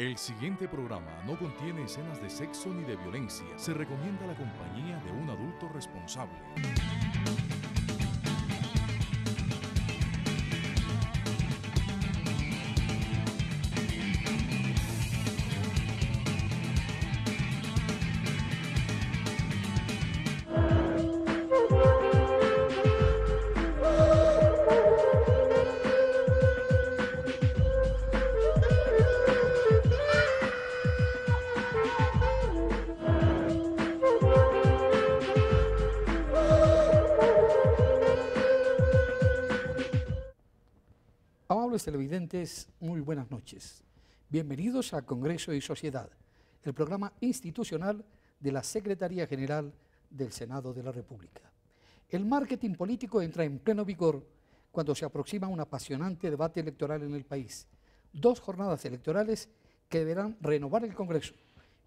El siguiente programa no contiene escenas de sexo ni de violencia. Se recomienda la compañía de un adulto responsable. muy buenas noches. Bienvenidos a Congreso y Sociedad, el programa institucional de la Secretaría General del Senado de la República. El marketing político entra en pleno vigor cuando se aproxima un apasionante debate electoral en el país. Dos jornadas electorales que deberán renovar el Congreso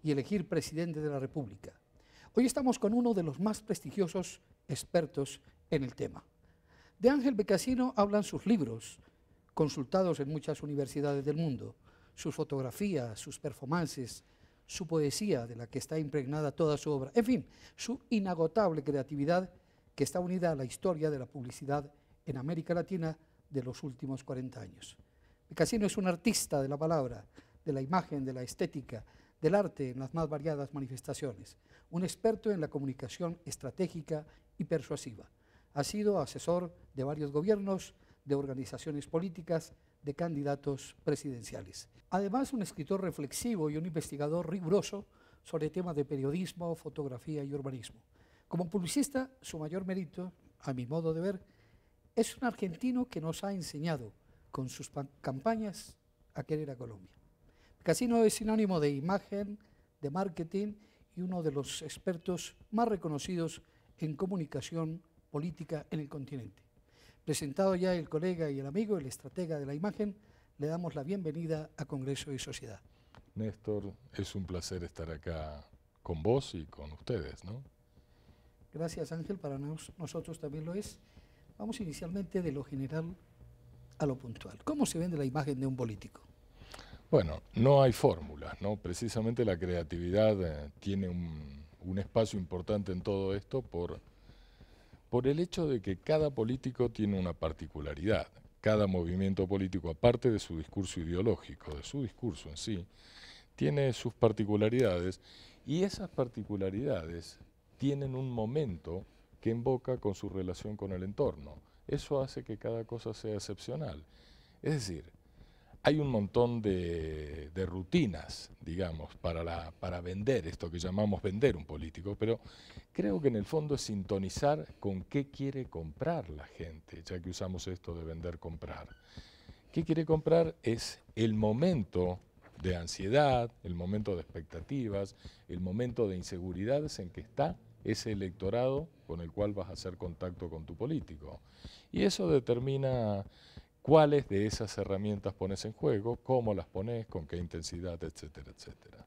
y elegir presidente de la República. Hoy estamos con uno de los más prestigiosos expertos en el tema. De Ángel Becasino hablan sus libros, consultados en muchas universidades del mundo. Sus fotografías, sus performances, su poesía, de la que está impregnada toda su obra, en fin, su inagotable creatividad que está unida a la historia de la publicidad en América Latina de los últimos 40 años. Casino es un artista de la palabra, de la imagen, de la estética, del arte en las más variadas manifestaciones, un experto en la comunicación estratégica y persuasiva. Ha sido asesor de varios gobiernos, de organizaciones políticas, de candidatos presidenciales. Además, un escritor reflexivo y un investigador riguroso sobre temas de periodismo, fotografía y urbanismo. Como publicista, su mayor mérito, a mi modo de ver, es un argentino que nos ha enseñado con sus campañas a querer a Colombia. Casino es sinónimo de imagen, de marketing y uno de los expertos más reconocidos en comunicación política en el continente. Presentado ya el colega y el amigo, el estratega de la imagen, le damos la bienvenida a Congreso y Sociedad. Néstor, es un placer estar acá con vos y con ustedes, ¿no? Gracias Ángel, para nosotros también lo es. Vamos inicialmente de lo general a lo puntual. ¿Cómo se vende la imagen de un político? Bueno, no hay fórmulas, ¿no? Precisamente la creatividad eh, tiene un espacio importante en todo esto por por el hecho de que cada político tiene una particularidad, cada movimiento político, aparte de su discurso ideológico, de su discurso en sí, tiene sus particularidades y esas particularidades tienen un momento que invoca con su relación con el entorno. Eso hace que cada cosa sea excepcional. Es decir, hay un montón de, rutinas, digamos, para, la, para vender esto que llamamos vender un político, pero creo que en el fondo es sintonizar con qué quiere comprar la gente, ya que usamos esto de vender, comprar. ¿Qué quiere comprar? Es el momento de ansiedad, el momento de expectativas, el momento de inseguridades en que está ese electorado con el cual vas a hacer contacto con tu político. Y eso determina cuáles de esas herramientas pones en juego, cómo las pones, con qué intensidad, etcétera, etcétera.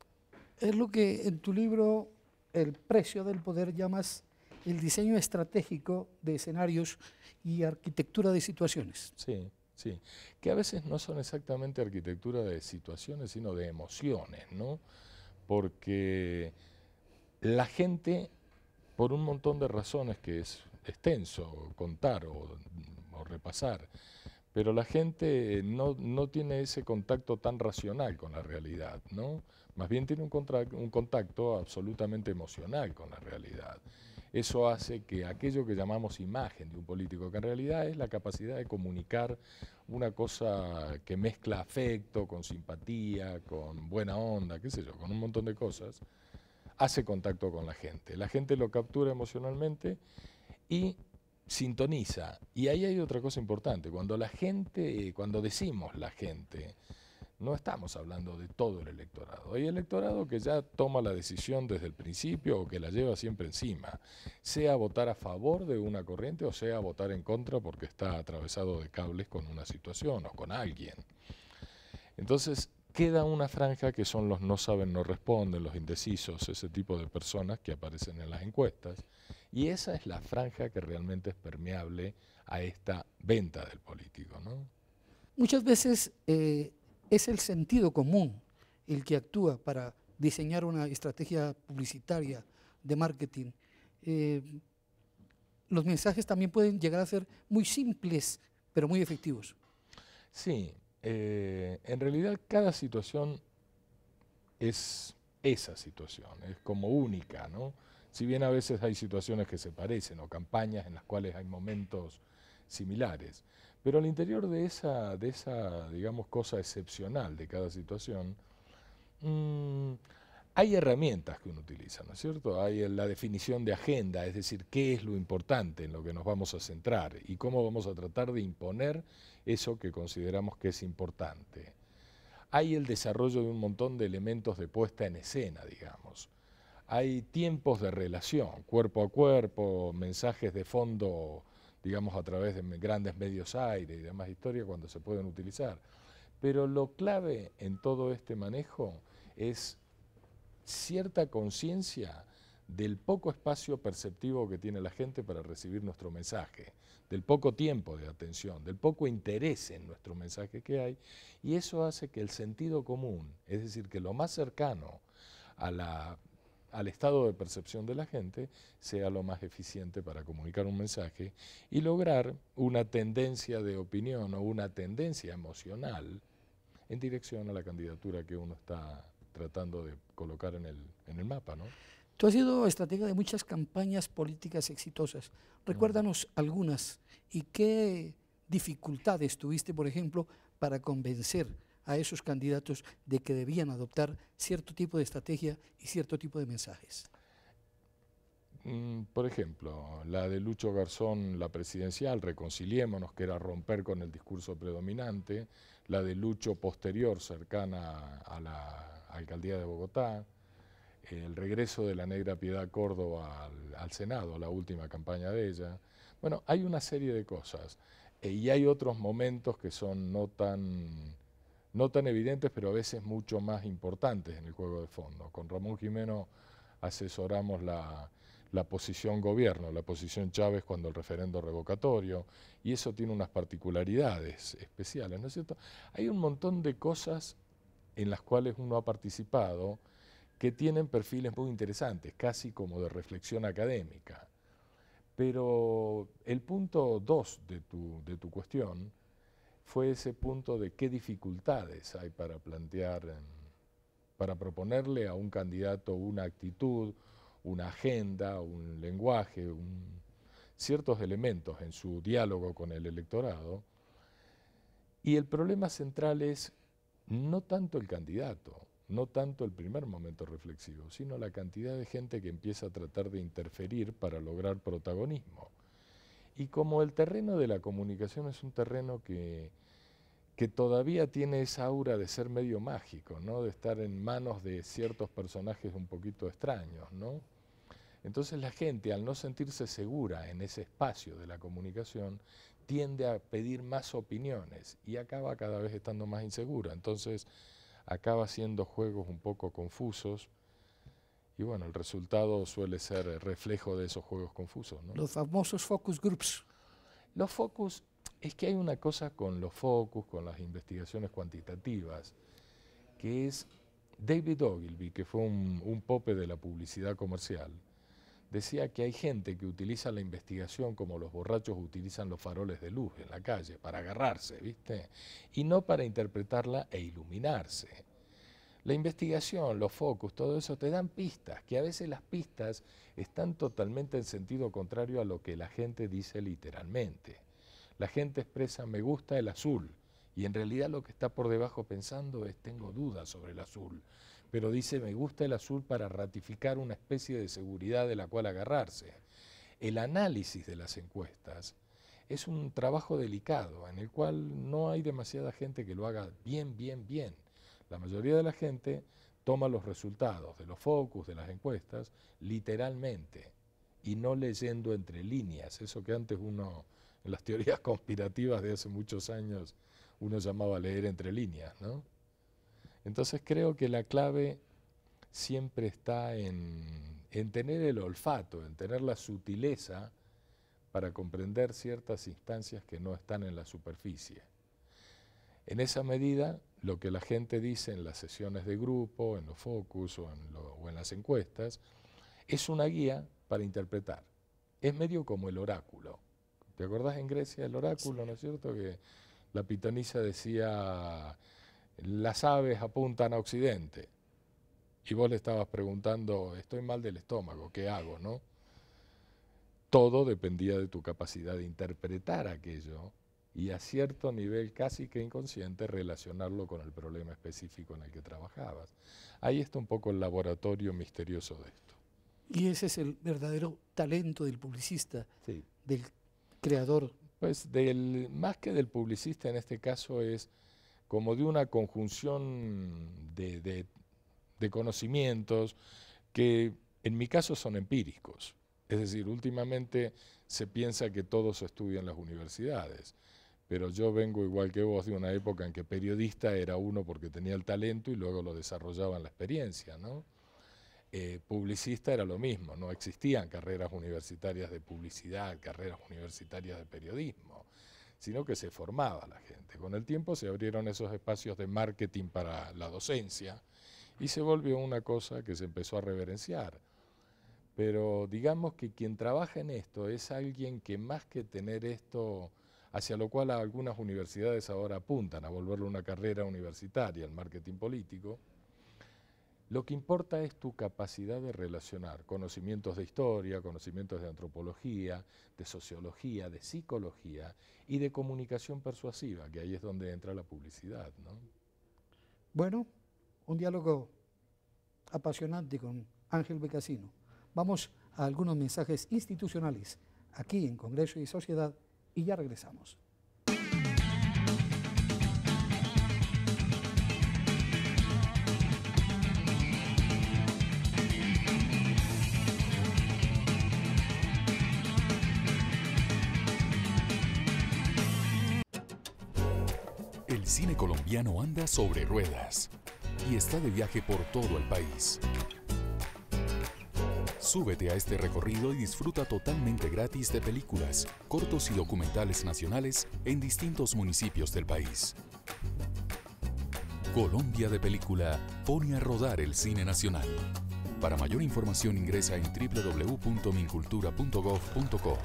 Es lo que en tu libro El precio del poder llamas el diseño estratégico de escenarios y arquitectura de situaciones. Sí, sí, que a veces no son exactamente arquitectura de situaciones, sino de emociones, ¿no? Porque la gente, por un montón de razones que es extenso contar o, o repasar, pero la gente no, tiene ese contacto tan racional con la realidad, ¿no? Más bien tiene un, un contacto absolutamente emocional con la realidad. Eso hace que aquello que llamamos imagen de un político, que en realidad es la capacidad de comunicar una cosa que mezcla afecto con simpatía, con buena onda, qué sé yo, con un montón de cosas, hace contacto con la gente. La gente lo captura emocionalmente y sintoniza. Y ahí hay otra cosa importante, cuando la gente, cuando decimos la gente, no estamos hablando de todo el electorado. Hay electorado que ya toma la decisión desde el principio o que la lleva siempre encima, sea votar a favor de una corriente o sea votar en contra porque está atravesado de cables con una situación o con alguien. Entonces, queda una franja que son los no saben, no responden, los indecisos, ese tipo de personas que aparecen en las encuestas, y esa es la franja que realmente es permeable a esta venta del político. Muchas veces eh, es el sentido común el que actúa para diseñar una estrategia publicitaria de marketing. Eh, los mensajes también pueden llegar a ser muy simples, pero muy efectivos. Sí, eh, en realidad cada situación es esa situación, es como única, ¿no? Si bien a veces hay situaciones que se parecen o campañas en las cuales hay momentos similares, pero al interior de esa, de esa digamos, cosa excepcional de cada situación, mmm, hay herramientas que uno utiliza, ¿no es cierto? Hay la definición de agenda, es decir, qué es lo importante en lo que nos vamos a centrar y cómo vamos a tratar de imponer eso que consideramos que es importante. Hay el desarrollo de un montón de elementos de puesta en escena, digamos. Hay tiempos de relación, cuerpo a cuerpo, mensajes de fondo, digamos, a través de grandes medios aire y demás historias cuando se pueden utilizar. Pero lo clave en todo este manejo es cierta conciencia del poco espacio perceptivo que tiene la gente para recibir nuestro mensaje, del poco tiempo de atención, del poco interés en nuestro mensaje que hay, y eso hace que el sentido común, es decir, que lo más cercano al estado de percepción de la gente, sea lo más eficiente para comunicar un mensaje y lograr una tendencia de opinión o una tendencia emocional en dirección a la candidatura que uno está tratando de colocar en el, en el mapa, ¿no? Tú has sido estratega de muchas campañas políticas exitosas. Recuérdanos algunas y qué dificultades tuviste, por ejemplo, para convencer a esos candidatos de que debían adoptar cierto tipo de estrategia y cierto tipo de mensajes. Mm, por ejemplo, la de Lucho Garzón, la presidencial, reconciliémonos, que era romper con el discurso predominante, la de Lucho posterior, cercana a la alcaldía de Bogotá, el regreso de la negra Piedad Córdoba al, Senado, la última campaña de ella. Bueno, hay una serie de cosas eh, y hay otros momentos que son no tan, no tan evidentes, pero a veces mucho más importantes en el juego de fondo. Con Ramón Jimeno asesoramos la, la posición gobierno, la posición Chávez cuando el referendo revocatorio, y eso tiene unas particularidades especiales, ¿no es cierto? Hay un montón de cosas en las cuales uno ha participado que tienen perfiles muy interesantes, casi como de reflexión académica. Pero el punto dos de tu, cuestión fue ese punto de qué dificultades hay para plantear, em, para proponerle a un candidato una actitud, una agenda, un lenguaje, ciertos elementos en su diálogo con el electorado. Y el problema central es no tanto el candidato, no tanto el primer momento reflexivo, sino la cantidad de gente que empieza a tratar de interferir para lograr protagonismo. Y como el terreno de la comunicación es un terreno que que todavía tiene esa aura de ser medio mágico, ¿no? de estar en manos de ciertos personajes un poquito extraños. ¿no? Entonces la gente, al no sentirse segura en ese espacio de la comunicación, tiende a pedir más opiniones y acaba cada vez estando más insegura. Entonces acaba haciendo juegos un poco confusos y bueno, el resultado suele ser reflejo de esos juegos confusos. Los famosos focus groups. Los focus es que hay una cosa con los focus, con las investigaciones cuantitativas, que es David Ogilvy, que fue un, un pope de la publicidad comercial, decía que hay gente que utiliza la investigación como los borrachos utilizan los faroles de luz en la calle, para agarrarse, ¿viste? Y no para interpretarla e iluminarse. La investigación, los focus, todo eso te dan pistas, que a veces las pistas están totalmente en sentido contrario a lo que la gente dice literalmente. La gente expresa me gusta el azul y en realidad lo que está por debajo pensando es tengo dudas sobre el azul, pero dice me gusta el azul para ratificar una especie de seguridad de la cual agarrarse. El análisis de las encuestas es un trabajo delicado en el cual no hay demasiada gente que lo haga bien, bien, bien. La mayoría de la gente toma los resultados de los focus, de las encuestas, literalmente y no leyendo entre líneas, eso que antes uno en las teorías conspirativas de hace muchos años uno llamaba leer entre líneas, ¿no? Entonces creo que la clave siempre está en, tener el olfato, en tener la sutileza para comprender ciertas instancias que no están en la superficie. En esa medida, lo que la gente dice en las sesiones de grupo, en los focus o en, las encuestas, es una guía para interpretar. Es medio como el oráculo. ¿Te acordás en Grecia el oráculo, no es cierto? Que la pitonisa decía, las aves apuntan a Occidente. Y vos le estabas preguntando, estoy mal del estómago, ¿qué hago? ¿no? Todo dependía de tu capacidad de interpretar aquello y a cierto nivel casi que inconsciente relacionarlo con el problema específico en el que trabajabas. Ahí está un poco el laboratorio misterioso de esto. Y ese es el verdadero talento del publicista, del creador? Pues del, más que del publicista en este caso es como de una conjunción de, conocimientos que en mi caso son empíricos. Es decir, últimamente se piensa que todos estudian las universidades, pero yo vengo igual que vos de una época en que periodista era uno porque tenía el talento y luego lo desarrollaba en la experiencia, ¿no? Eh, publicista era lo mismo, no existían carreras universitarias de publicidad, carreras universitarias de periodismo, sino que se formaba la gente. Con el tiempo se abrieron esos espacios de marketing para la docencia y se volvió una cosa que se empezó a reverenciar. Pero digamos que quien trabaja en esto es alguien que más que tener esto, hacia lo cual algunas universidades ahora apuntan a volverlo una carrera universitaria, el marketing político, lo que importa es tu capacidad de relacionar conocimientos de historia, conocimientos de antropología, de sociología, de psicología y de comunicación persuasiva, que ahí es donde entra la publicidad. ¿no? Bueno, un diálogo apasionante con Ángel Becasino. Vamos a algunos mensajes institucionales aquí en Congreso y Sociedad y ya regresamos. cine colombiano anda sobre ruedas y está de viaje por todo el país. Súbete a este recorrido y disfruta totalmente gratis de películas, cortos y documentales nacionales en distintos municipios del país. Colombia de Película pone a rodar el cine nacional. Para mayor información ingresa en www.mincultura.gov.co.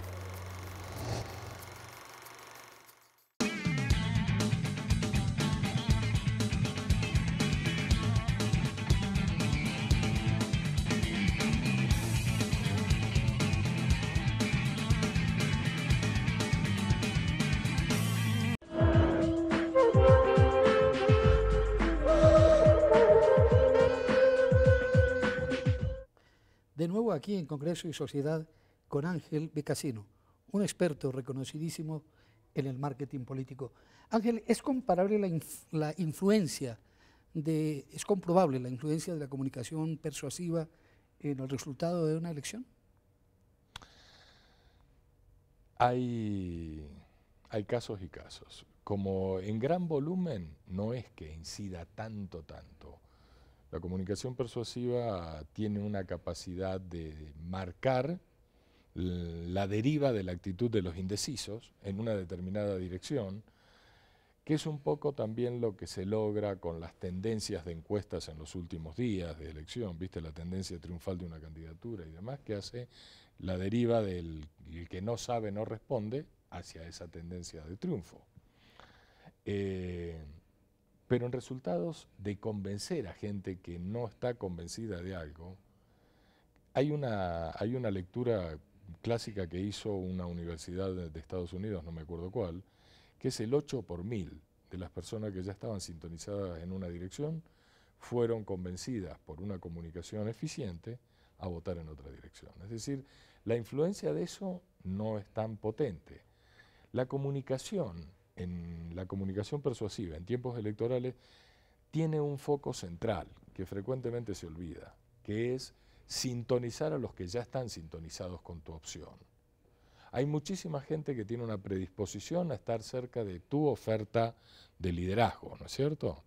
Congreso y Sociedad con Ángel Becasino, un experto reconocidísimo en el marketing político. Ángel, ¿es comparable la, la influencia de, es comprobable la influencia de la comunicación persuasiva en el resultado de una elección? Hay, hay casos y casos. Como en gran volumen no es que incida tanto, tanto la comunicación persuasiva tiene una capacidad de marcar la deriva de la actitud de los indecisos en una determinada dirección, que es un poco también lo que se logra con las tendencias de encuestas en los últimos días de elección, viste la tendencia triunfal de una candidatura y demás, que hace la deriva del que no sabe, no responde, hacia esa tendencia de triunfo. Eh, pero en resultados de convencer a gente que no está convencida de algo, hay una, hay una lectura clásica que hizo una universidad de Estados Unidos, no me acuerdo cuál, que es el 8 por mil de las personas que ya estaban sintonizadas en una dirección fueron convencidas por una comunicación eficiente a votar en otra dirección. Es decir, la influencia de eso no es tan potente. La comunicación en la comunicación persuasiva en tiempos electorales tiene un foco central que frecuentemente se olvida, que es sintonizar a los que ya están sintonizados con tu opción. Hay muchísima gente que tiene una predisposición a estar cerca de tu oferta de liderazgo, ¿no es cierto?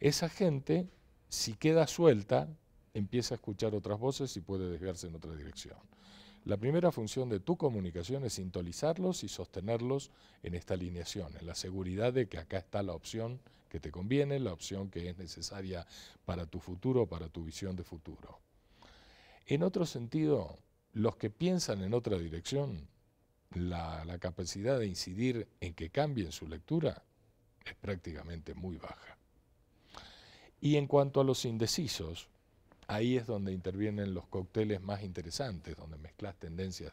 Esa gente, si queda suelta, empieza a escuchar otras voces y puede desviarse en otra dirección. La primera función de tu comunicación es sintonizarlos y sostenerlos en esta alineación, en la seguridad de que acá está la opción que te conviene, la opción que es necesaria para tu futuro, para tu visión de futuro. En otro sentido, los que piensan en otra dirección, la, la capacidad de incidir en que cambien su lectura es prácticamente muy baja. Y en cuanto a los indecisos, ahí es donde intervienen los cócteles más interesantes, donde mezclas tendencias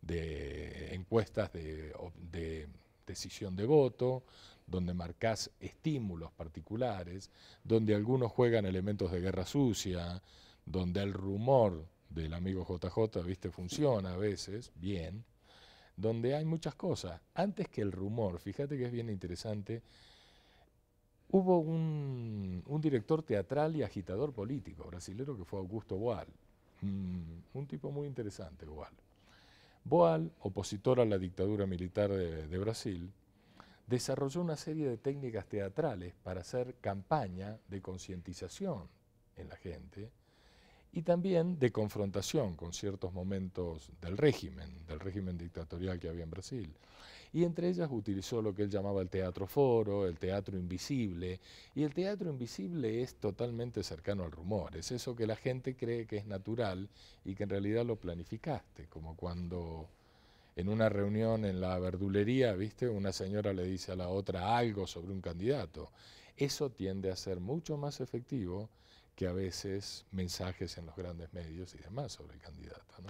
de, encuestas de, decisión de voto, donde marcas estímulos particulares, donde algunos juegan elementos de guerra sucia, donde el rumor del amigo JJ, viste, funciona a veces, bien, donde hay muchas cosas. Antes que el rumor, fíjate que es bien interesante Hubo un, director teatral y agitador político brasilero que fue Augusto Boal, mm, un tipo muy interesante, Boal. Boal, opositor a la dictadura militar de, de Brasil, desarrolló una serie de técnicas teatrales para hacer campaña de concientización en la gente y también de confrontación con ciertos momentos del régimen, del régimen dictatorial que había en Brasil y entre ellas utilizó lo que él llamaba el teatro foro, el teatro invisible, y el teatro invisible es totalmente cercano al rumor, es eso que la gente cree que es natural y que en realidad lo planificaste, como cuando en una reunión en la verdulería, ¿viste? Una señora le dice a la otra algo sobre un candidato. Eso tiende a ser mucho más efectivo que a veces mensajes en los grandes medios y demás sobre el candidato, ¿no?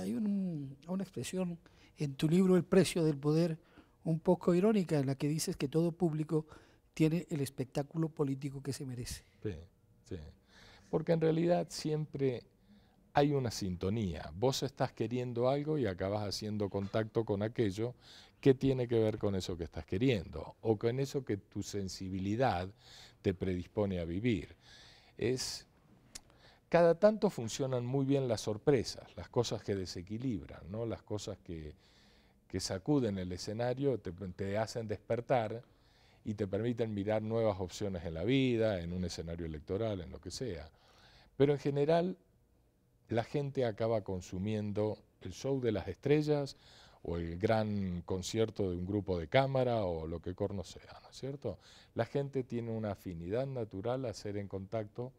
Hay una expresión en tu libro El precio del poder un poco irónica en la que dices que todo público tiene el espectáculo político que se merece. Sí, sí. Porque en realidad siempre hay una sintonía. Vos estás queriendo algo y acabas haciendo contacto con aquello que tiene que ver con eso que estás queriendo o con eso que tu sensibilidad te predispone a vivir. Es cada tanto funcionan muy bien las sorpresas, las cosas que desequilibran, ¿no? las cosas que, sacuden el escenario, te, te, hacen despertar y te permiten mirar nuevas opciones en la vida, en un escenario electoral, en lo que sea. Pero en general la gente acaba consumiendo el show de las estrellas o el gran concierto de un grupo de cámara o lo que corno sea, ¿no es cierto? La gente tiene una afinidad natural a ser en contacto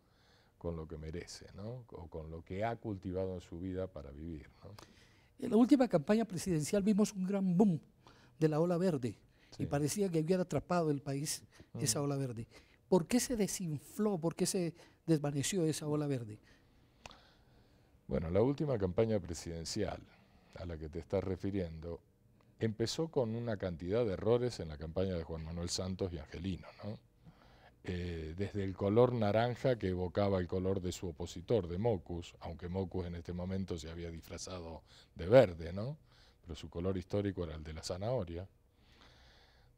con lo que merece, ¿no? o con lo que ha cultivado en su vida para vivir. En eh, la última campaña presidencial vimos un gran boom de la ola verde y parecía que había atrapado el país esa ola verde. ¿Por qué se desinfló, por qué se desvaneció esa ola verde? Bueno, la última campaña presidencial a la que te estás refiriendo empezó con una cantidad de errores en la campaña de Juan Manuel Santos y Angelino, ¿no? Eh, desde el color naranja que evocaba el color de su opositor, de Mocus, aunque Mocus en este momento se había disfrazado de verde, ¿no? pero su color histórico era el de la zanahoria.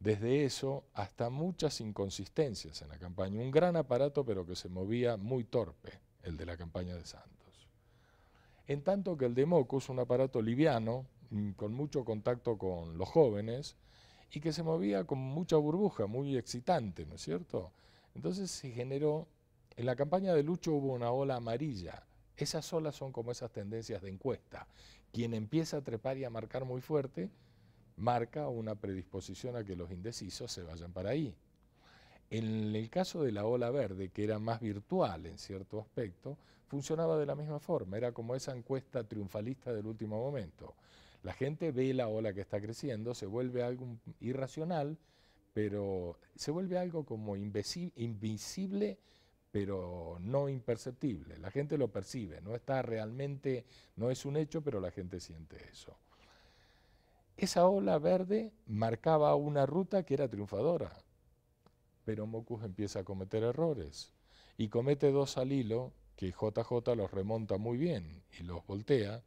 Desde eso hasta muchas inconsistencias en la campaña, un gran aparato pero que se movía muy torpe, el de la campaña de Santos. En tanto que el de Mocus, un aparato liviano, mm, con mucho contacto con los jóvenes, y que se movía con mucha burbuja, muy excitante, ¿no es cierto? Entonces se generó, en la campaña de Lucho hubo una ola amarilla. Esas olas son como esas tendencias de encuesta. Quien empieza a trepar y a marcar muy fuerte, marca una predisposición a que los indecisos se vayan para ahí. En el caso de la ola verde, que era más virtual en cierto aspecto, funcionaba de la misma forma, era como esa encuesta triunfalista del último momento. La gente ve la ola que está creciendo, se vuelve algo irracional pero se vuelve algo como invisible, pero no imperceptible. La gente lo percibe, no está realmente, no es un hecho, pero la gente siente eso. Esa ola verde marcaba una ruta que era triunfadora, pero Mocus empieza a cometer errores y comete dos al hilo que JJ los remonta muy bien y los voltea,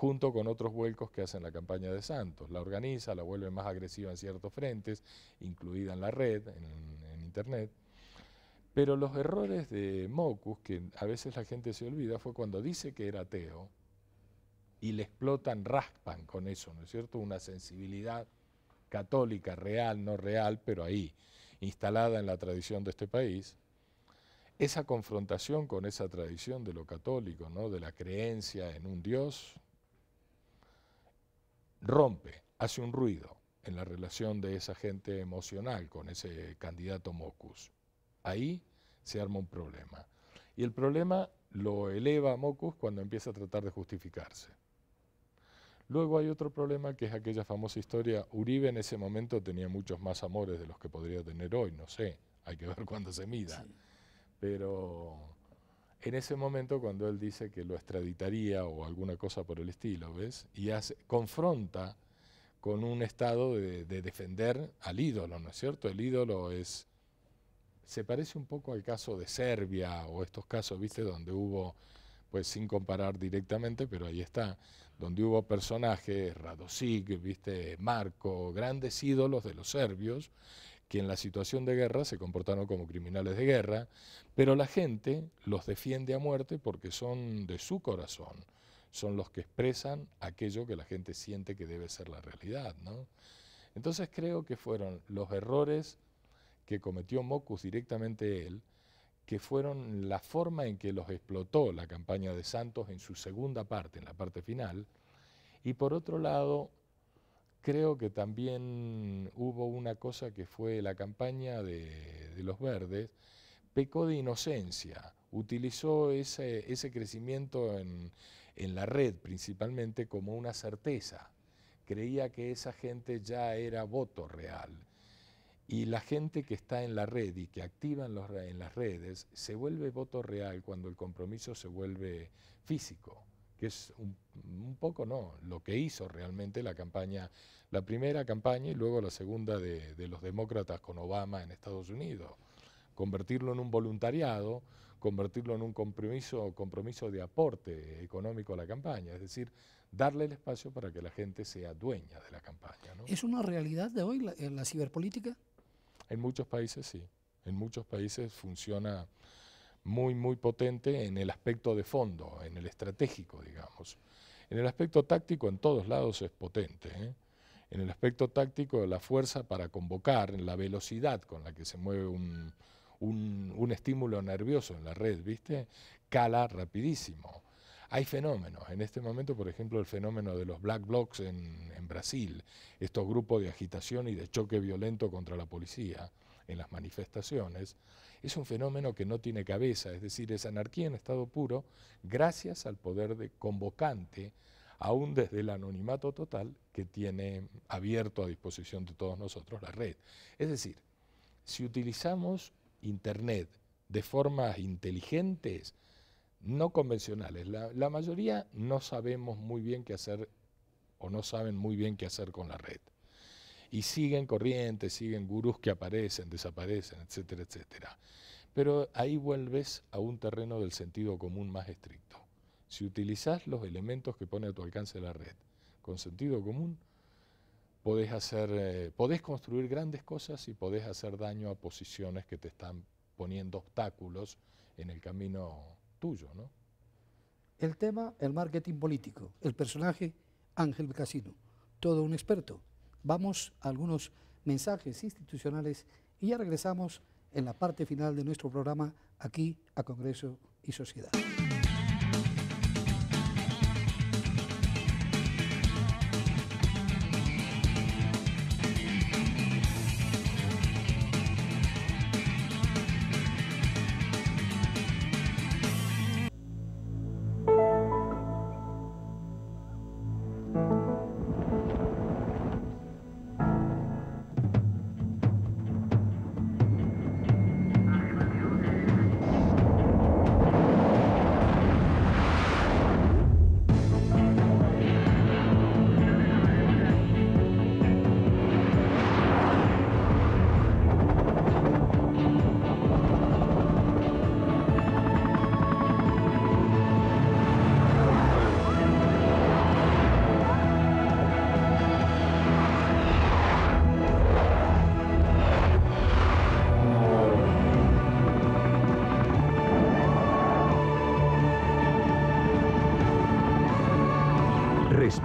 junto con otros vuelcos que hacen la campaña de Santos. La organiza, la vuelve más agresiva en ciertos frentes, incluida en la red, en, Internet. Pero los errores de Mocus, que a veces la gente se olvida, fue cuando dice que era ateo y le explotan, raspan con eso, ¿no es cierto? Una sensibilidad católica, real, no real, pero ahí, instalada en la tradición de este país. Esa confrontación con esa tradición de lo católico, ¿no? De la creencia en un Dios, rompe, hace un ruido en la relación de esa gente emocional con ese candidato Mocus. Ahí se arma un problema. Y el problema lo eleva a Mocus cuando empieza a tratar de justificarse. Luego hay otro problema que es aquella famosa historia, Uribe en ese momento tenía muchos más amores de los que podría tener hoy, no sé, hay que ver cuándo se mida. Pero en ese momento cuando él dice que lo extraditaría o alguna cosa por el estilo, ¿ves? Y confronta con un estado de, defender al ídolo, ¿no es cierto? El ídolo es... Se parece un poco al caso de Serbia o estos casos, ¿viste? Donde hubo, pues sin comparar directamente, pero ahí está, donde hubo personajes, Radosic, ¿viste? Marco, grandes ídolos de los serbios, que en la situación de guerra se comportaron como criminales de guerra, pero la gente los defiende a muerte porque son de su corazón, son los que expresan aquello que la gente siente que debe ser la realidad. ¿no? Entonces creo que fueron los errores que cometió Mocus directamente él, que fueron la forma en que los explotó la campaña de Santos en su segunda parte, en la parte final, y por otro lado Creo que también hubo una cosa que fue la campaña de, los verdes, pecó de inocencia, utilizó ese, crecimiento en, la red principalmente como una certeza, creía que esa gente ya era voto real. Y la gente que está en la red y que activa en las redes se vuelve voto real cuando el compromiso se vuelve físico que es un, poco, no, lo que hizo realmente la campaña, la primera campaña y luego la segunda de, los demócratas con Obama en Estados Unidos. Convertirlo en un voluntariado, convertirlo en un compromiso, compromiso de aporte económico a la campaña, es decir, darle el espacio para que la gente sea dueña de la campaña. ¿Es una realidad de hoy la, eh, la ciberpolítica? En muchos países sí, en muchos países funciona muy, muy potente en el aspecto de fondo, en el estratégico, digamos. En el aspecto táctico en todos lados es potente. ¿eh? En el aspecto táctico la fuerza para convocar, la velocidad con la que se mueve un, un, un estímulo nervioso en la red, ¿viste? Cala rapidísimo. Hay fenómenos, en este momento por ejemplo el fenómeno de los black blocs en, en Brasil, estos grupos de agitación y de choque violento contra la policía en las manifestaciones, es un fenómeno que no tiene cabeza, es decir, es anarquía en estado puro gracias al poder de convocante, aún desde el anonimato total que tiene abierto a disposición de todos nosotros la red. Es decir, si utilizamos Internet de formas inteligentes, no convencionales, la, la mayoría no sabemos muy bien qué hacer o no saben muy bien qué hacer con la red. Y siguen corrientes, siguen gurús que aparecen, desaparecen, etcétera, etcétera. Pero ahí vuelves a un terreno del sentido común más estricto. Si utilizas los elementos que pone a tu alcance la red con sentido común, podés, hacer, eh, podés construir grandes cosas y podés hacer daño a posiciones que te están poniendo obstáculos en el camino tuyo. ¿no? El tema, el marketing político, el personaje Ángel Casino, todo un experto. Vamos a algunos mensajes institucionales y ya regresamos en la parte final de nuestro programa aquí a Congreso y Sociedad.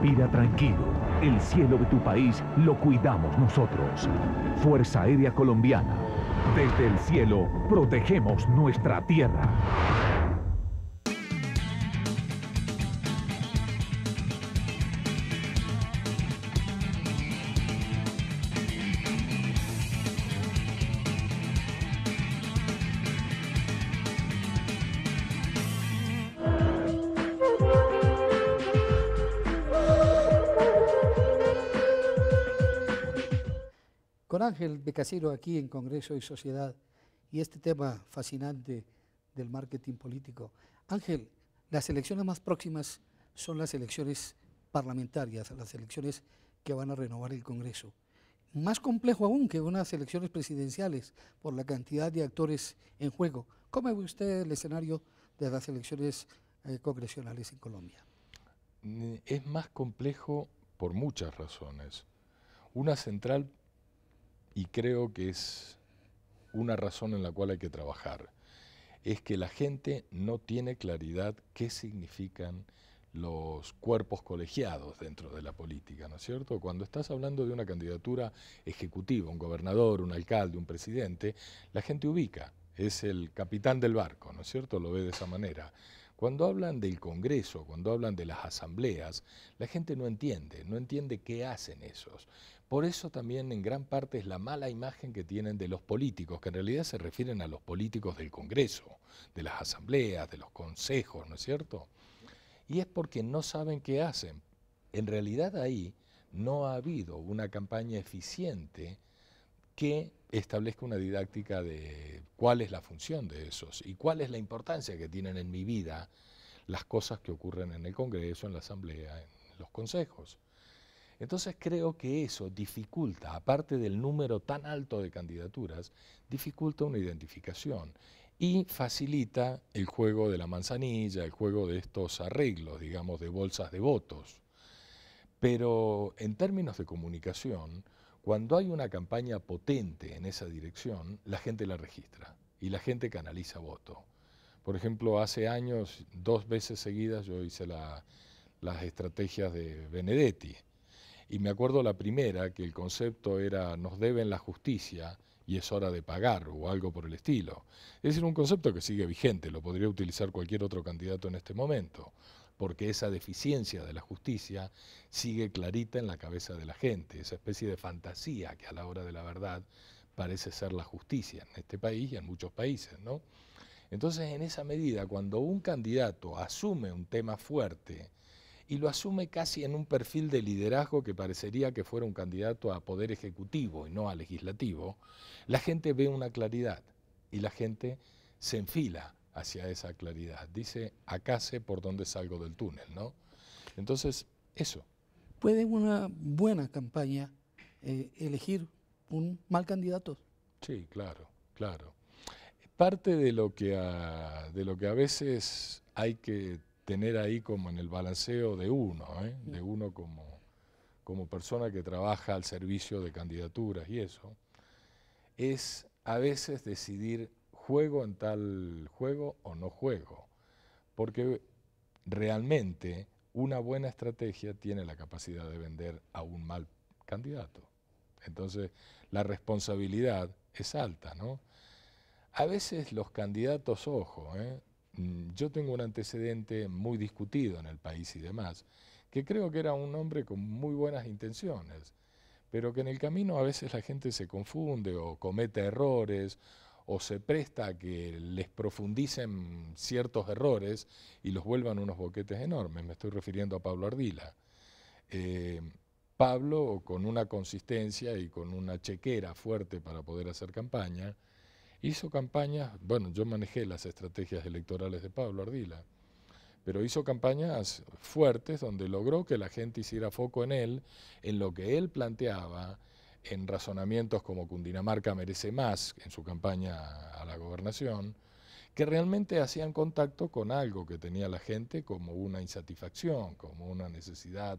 Mira tranquilo. El cielo de tu país lo cuidamos nosotros. Fuerza Aérea Colombiana. Desde el cielo protegemos nuestra tierra. ángel Ángel casero aquí en Congreso y Sociedad y este tema fascinante del marketing político. Ángel, las elecciones más próximas son las elecciones parlamentarias, las elecciones que van a renovar el Congreso. Más complejo aún que unas elecciones presidenciales por la cantidad de actores en juego. ¿Cómo ve usted el escenario de las elecciones eh, congresionales en Colombia? Es más complejo por muchas razones. Una central y creo que es una razón en la cual hay que trabajar, es que la gente no tiene claridad qué significan los cuerpos colegiados dentro de la política, ¿no es cierto? Cuando estás hablando de una candidatura ejecutiva, un gobernador, un alcalde, un presidente, la gente ubica, es el capitán del barco, ¿no es cierto? Lo ve de esa manera. Cuando hablan del Congreso, cuando hablan de las asambleas, la gente no entiende, no entiende qué hacen esos. Por eso también en gran parte es la mala imagen que tienen de los políticos, que en realidad se refieren a los políticos del Congreso, de las asambleas, de los consejos, ¿no es cierto? Y es porque no saben qué hacen. En realidad ahí no ha habido una campaña eficiente que establezca una didáctica de cuál es la función de esos y cuál es la importancia que tienen en mi vida las cosas que ocurren en el Congreso, en la Asamblea, en los consejos. Entonces creo que eso dificulta, aparte del número tan alto de candidaturas, dificulta una identificación y facilita el juego de la manzanilla, el juego de estos arreglos, digamos, de bolsas de votos. Pero en términos de comunicación, cuando hay una campaña potente en esa dirección, la gente la registra y la gente canaliza voto. Por ejemplo, hace años, dos veces seguidas, yo hice las estrategias de Benedetti y me acuerdo la primera, que el concepto era nos deben la justicia y es hora de pagar o algo por el estilo. Es decir, un concepto que sigue vigente, lo podría utilizar cualquier otro candidato en este momento, porque esa deficiencia de la justicia sigue clarita en la cabeza de la gente, esa especie de fantasía que a la hora de la verdad parece ser la justicia en este país y en muchos países, ¿no? Entonces, en esa medida, cuando un candidato asume un tema fuerte, y lo asume casi en un perfil de liderazgo que parecería que fuera un candidato a poder ejecutivo y no a legislativo, la gente ve una claridad y la gente se enfila hacia esa claridad. Dice, acá sé por dónde salgo del túnel, ¿no? Entonces, eso. ¿Puede una buena campaña eh, elegir un mal candidato? Sí, claro, claro. Parte de lo que de lo que a veces hay que tener ahí como en el balanceo de uno, ¿eh? mm. de uno como, como persona que trabaja al servicio de candidaturas y eso, es a veces decidir juego en tal juego o no juego, porque realmente una buena estrategia tiene la capacidad de vender a un mal candidato. Entonces, la responsabilidad es alta, ¿no? A veces los candidatos, ojo, ¿eh? Mm, yo tengo un antecedente muy discutido en el país y demás, que creo que era un hombre con muy buenas intenciones, pero que en el camino a veces la gente se confunde o comete errores o se presta a que les profundicen ciertos errores y los vuelvan unos boquetes enormes. Me estoy refiriendo a Pablo Ardila. Eh, Pablo, con una consistencia y con una chequera fuerte para poder hacer campaña, Hizo campañas, bueno, yo manejé las estrategias electorales de Pablo Ardila, pero hizo campañas fuertes donde logró que la gente hiciera foco en él, en lo que él planteaba, en razonamientos como Cundinamarca merece más en su campaña a la gobernación, que realmente hacían contacto con algo que tenía la gente como una insatisfacción, como una necesidad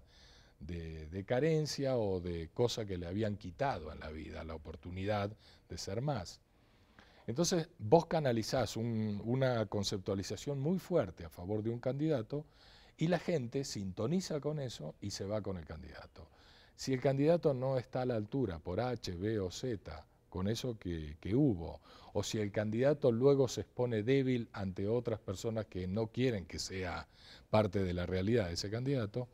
de, carencia o de cosa que le habían quitado en la vida, la oportunidad de ser más. Entonces vos canalizás una conceptualización muy fuerte a favor de un candidato y la gente sintoniza con eso y se va con el candidato. Si el candidato no está a la altura por H, B o Z, con eso que hubo, o si el candidato luego se expone débil ante otras personas que no quieren que sea parte de la realidad de ese candidato,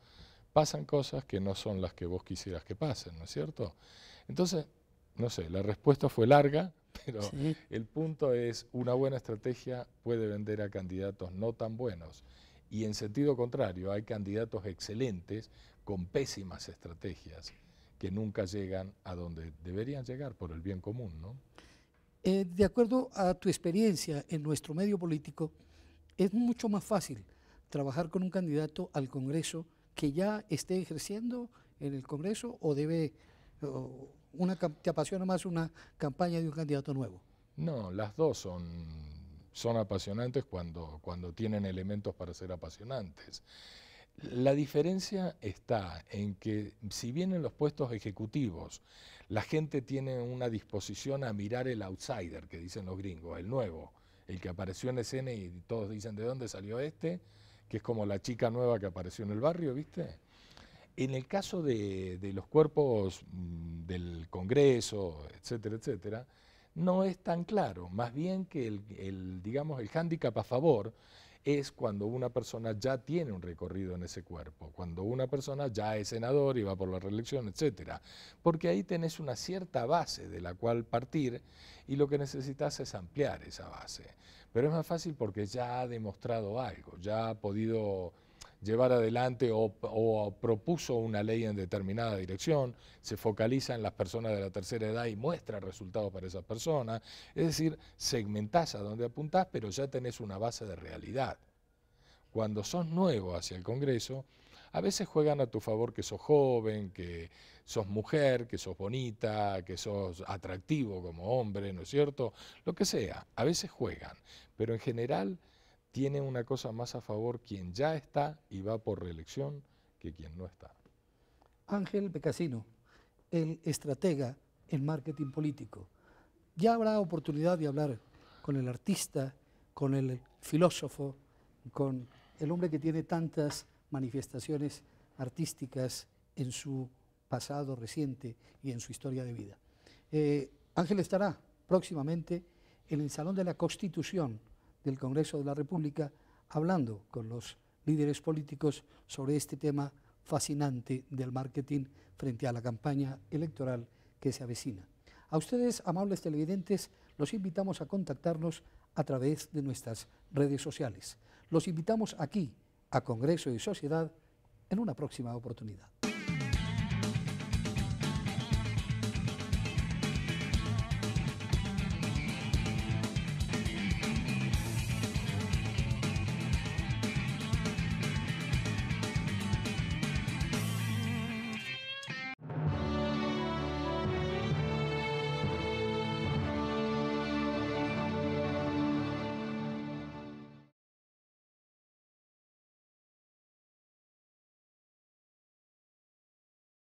pasan cosas que no son las que vos quisieras que pasen, ¿no es cierto? Entonces, no sé, la respuesta fue larga, pero el punto es, una buena estrategia puede vender a candidatos no tan buenos. Y en sentido contrario, hay candidatos excelentes con pésimas estrategias que nunca llegan a donde deberían llegar por el bien común, ¿no? Eh, de acuerdo a tu experiencia en nuestro medio político, es mucho más fácil trabajar con un candidato al Congreso que ya esté ejerciendo en el Congreso o debe una, ¿Te apasiona más una campaña de un candidato nuevo? No, las dos son, son apasionantes cuando, cuando tienen elementos para ser apasionantes. La diferencia está en que si bien en los puestos ejecutivos la gente tiene una disposición a mirar el outsider, que dicen los gringos, el nuevo, el que apareció en escena y todos dicen, ¿de dónde salió este? Que es como la chica nueva que apareció en el barrio, ¿viste? En el caso de, los cuerpos mm, del Congreso, etcétera, etcétera, no es tan claro. Más bien que el, el, digamos, el hándicap a favor es cuando una persona ya tiene un recorrido en ese cuerpo, cuando una persona ya es senador y va por la reelección, etcétera. Porque ahí tenés una cierta base de la cual partir y lo que necesitas es ampliar esa base. Pero es más fácil porque ya ha demostrado algo, ya ha podido llevar adelante o, propuso una ley en determinada dirección, se focaliza en las personas de la tercera edad y muestra resultados para esas personas. Es decir, segmentás a donde apuntás, pero ya tenés una base de realidad. Cuando sos nuevo hacia el Congreso, a veces juegan a tu favor que sos joven, que sos mujer, que sos bonita, que sos atractivo como hombre, ¿no es cierto? Lo que sea, a veces juegan, pero en general tiene una cosa más a favor quien ya está y va por reelección que quien no está. Ángel Becasino, el estratega en marketing político. Ya habrá oportunidad de hablar con el artista, con el filósofo, con el hombre que tiene tantas manifestaciones artísticas en su pasado reciente y en su historia de vida. Eh, Ángel estará próximamente en el Salón de la Constitución del Congreso de la República hablando con los líderes políticos sobre este tema fascinante del marketing frente a la campaña electoral que se avecina. A ustedes, amables televidentes, los invitamos a contactarnos a través de nuestras redes sociales. Los invitamos aquí, a Congreso y Sociedad, en una próxima oportunidad.